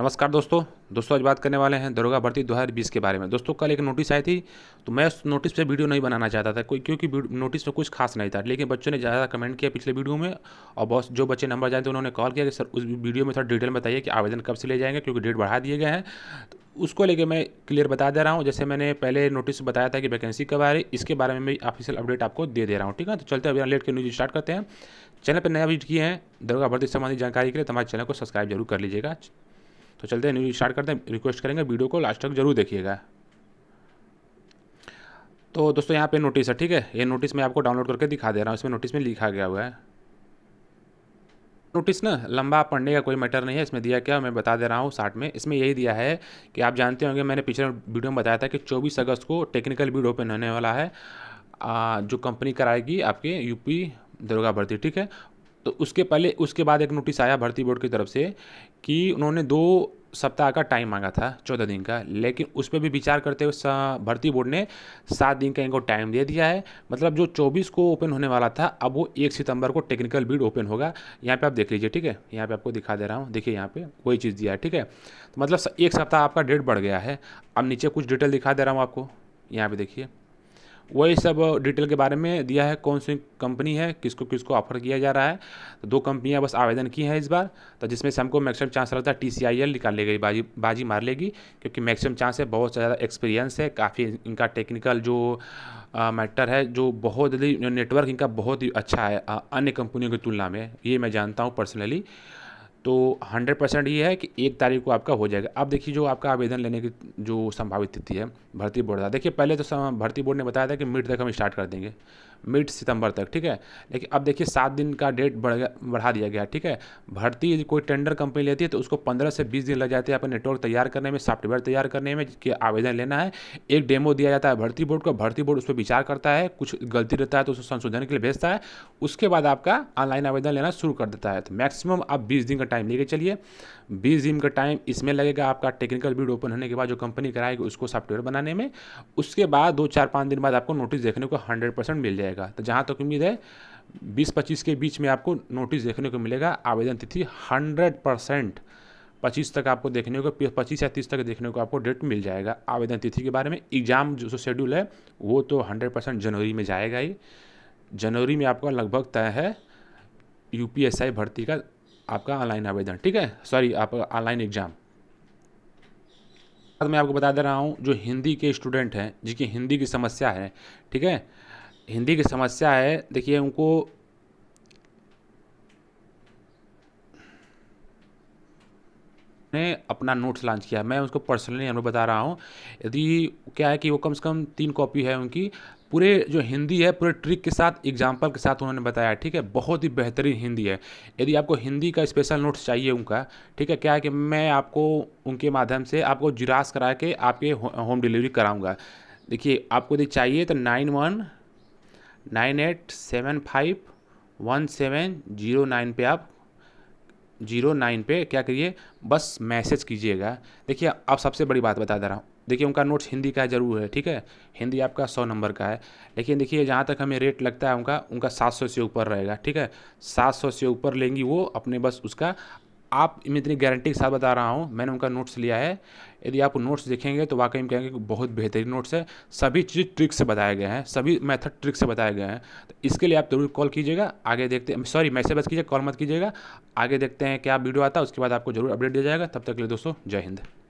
नमस्कार दोस्तों दोस्तों आज बात करने वाले हैं दरोगा भर्ती 2020 के बारे में दोस्तों कल एक नोटिस आई थी तो मैं उस नोटिस पे वीडियो नहीं बनाना चाहता था कोई क्योंकि नोटिस में कुछ खास नहीं था लेकिन बच्चों ने ज़्यादा कमेंट किया पिछले वीडियो में और बहुत जो बच्चे नंबर जानते उन्होंने कॉल किया कि सर उस वीडियो में थोड़ा डिटेल बताइए कि आवेदन कब से ले जाएंगे क्योंकि डेट बढ़ा दिए गए हैं तो उसको लेके मैं क्लियर बता दे रहा हूँ जैसे मैंने पहले नोटिस बताया था कि वैकेंसी कब आ रही इसके बारे में मैं ऑफिशियल अपडेट आपको दे दे रहा हूँ ठीक है तो चलते अभी लेट के न्यूज स्टार्ट करते हैं चैनल पर नया विजिट किए हैं दरोगा भर्ती संबंधी जानकारी के लिए तो हमारे चैनल को सब्सक्राइब जरूर कर लीजिएगा तो चलते हैं स्टार्ट करते हैं रिक्वेस्ट करेंगे वीडियो को लास्ट तक जरूर देखिएगा तो दोस्तों यहाँ पे नोटिस है ठीक है ये नोटिस मैं आपको डाउनलोड करके दिखा दे रहा हूँ इसमें नोटिस में लिखा गया हुआ है नोटिस ना लंबा पढ़ने का कोई मैटर नहीं है इसमें दिया क्या मैं बता दे रहा हूँ साठ में इसमें यही दिया है कि आप जानते होंगे मैंने पिछले वीडियो में बताया था कि चौबीस अगस्त को टेक्निकल वीडियो ओपन होने वाला है जो कंपनी कराएगी आपके यूपी दरोगा भर्ती ठीक है तो उसके पहले उसके बाद एक नोटिस आया भर्ती बोर्ड की तरफ से कि उन्होंने दो सप्ताह का टाइम मांगा था चौदह दिन का लेकिन उस पर भी विचार करते हुए भर्ती बोर्ड ने सात दिन का इनको टाइम दे दिया है मतलब जो चौबीस को ओपन होने वाला था अब वो एक सितंबर को टेक्निकल बीड ओपन होगा यहाँ पे आप देख लीजिए ठीक है यहाँ पे आपको दिखा दे रहा हूँ देखिए यहाँ पे कोई चीज़ दिया है ठीक है तो मतलब एक सप्ताह आपका डेट बढ़ गया है अब नीचे कुछ डिटेल दिखा दे रहा हूँ आपको यहाँ पर देखिए वही सब डिटेल के बारे में दिया है कौन सी कंपनी है किसको किसको ऑफर किया जा रहा है तो दो कंपनियां बस आवेदन की हैं इस बार तो जिसमें से हमको मैक्सिमम चांस लगता है टी सी आई एल निकाल ले गई बाजी बाजी मार लेगी क्योंकि मैक्सिमम चांस है बहुत ज़्यादा एक्सपीरियंस है काफ़ी इनका टेक्निकल जो मैटर है जो बहुत जल्दी नेटवर्क इनका बहुत ही अच्छा है अन्य कंपनियों की तुलना में ये मैं जानता हूँ पर्सनली तो 100 परसेंट ये है कि एक तारीख को आपका हो जाएगा अब देखिए जो आपका आवेदन लेने की जो संभावित तिथि है भर्ती बोर्ड का देखिए पहले तो भर्ती बोर्ड ने बताया था कि मिड तक हम स्टार्ट कर देंगे मिड सितंबर तक ठीक है लेकिन अब देखिए सात दिन का डेट बढ़ गया बढ़ा दिया गया ठीक है भर्ती यदि कोई टेंडर कंपनी लेती है तो उसको पंद्रह से बीस दिन लग जाते हैं अपने नेटवर्क तैयार करने में सॉफ्टवेयर तैयार करने में कि आवेदन लेना है एक डेमो दिया जाता है भर्ती बोर्ड को भर्ती बोर्ड उस पर विचार करता है कुछ गलती रहता है तो उसको संशोधन के लिए भेजता है उसके बाद आपका ऑनलाइन आवेदन लेना शुरू कर देता है तो मैक्सिमम आप बीस दिन का टाइम लेके चलिए बीस दिन का टाइम इसमें लगेगा आपका टेक्निकल बीड ओपन होने के बाद जो कंपनी कराएगी उसको सॉफ्टवेयर बनाने में उसके बाद दो चार पाँच दिन बाद आपको नोटिस देखने को हंड्रेड परसेंट मिल जाएगा जाएगा तो जहाँ तक तो उम्मीद है 20-25 के बीच में आपको नोटिस देखने को मिलेगा आवेदन तिथि 100 परसेंट पच्चीस तक आपको देखने को पच्चीस या तीस तक देखने को आपको डेट मिल जाएगा आवेदन तिथि के बारे में एग्ज़ाम जो शेड्यूल है वो तो हंड्रेड परसेंट जनवरी में जाएगा ही जनवरी में आपका लगभग तय है यू भर्ती का आपका ऑनलाइन आवेदन ठीक है सॉरी आपका ऑनलाइन एग्ज़ाम मैं आपको बता दे रहा हूँ जो हिंदी के स्टूडेंट हैं जिनकी हिंदी की समस्या है ठीक है हिंदी की समस्या है देखिए उनको ने अपना नोट्स लॉन्च किया मैं उसको पर्सनली हमें बता रहा हूँ यदि क्या है कि वो कम से कम तीन कॉपी है उनकी पूरे जो हिंदी है पूरे ट्रिक के साथ एग्जाम्पल के साथ उन्होंने बताया ठीक है बहुत ही बेहतरीन हिंदी है यदि आपको हिंदी का स्पेशल नोट्स चाहिए उनका ठीक है क्या है कि मैं आपको उनके माध्यम से आपको जिरास करा के आपके होम डिलीवरी कराऊँगा देखिए आपको यदि चाहिए तो nine one nine eight seven five one seven zero nine पे आप जीरो नाइन पे क्या करिए बस मैसेज कीजिएगा देखिए आप सबसे बड़ी बात बता दे रहा हूँ देखिए उनका नोट्स हिंदी का ज़रूर है ठीक है हिंदी आपका सौ नंबर का है लेकिन देखिए जहाँ तक हमें रेट लगता है उनका उनका सात सौ से ऊपर रहेगा ठीक है सात सौ से ऊपर लेंगी वो अपने बस उसका आप मैं इतनी गारंटी के साथ बता रहा हूँ मैंने उनका नोट्स लिया है यदि आप नोट्स देखेंगे तो वाकई में कहेंगे कि बहुत बेहतरीन नोट्स है सभी चीज़ ट्रिक से बताए गए हैं सभी मेथड ट्रिक से बताए गए हैं तो इसके लिए आप ज़रूर कॉल कीजिएगा आगे देखते हैं सॉरी मैसेज बस कीजिए कॉल मत कीजिएगा आगे देखते हैं क्या वीडियो आता है उसके बाद आपको जरूर अपडेट दिया जाएगा तब तक के लिए दोस्तों जय हिंद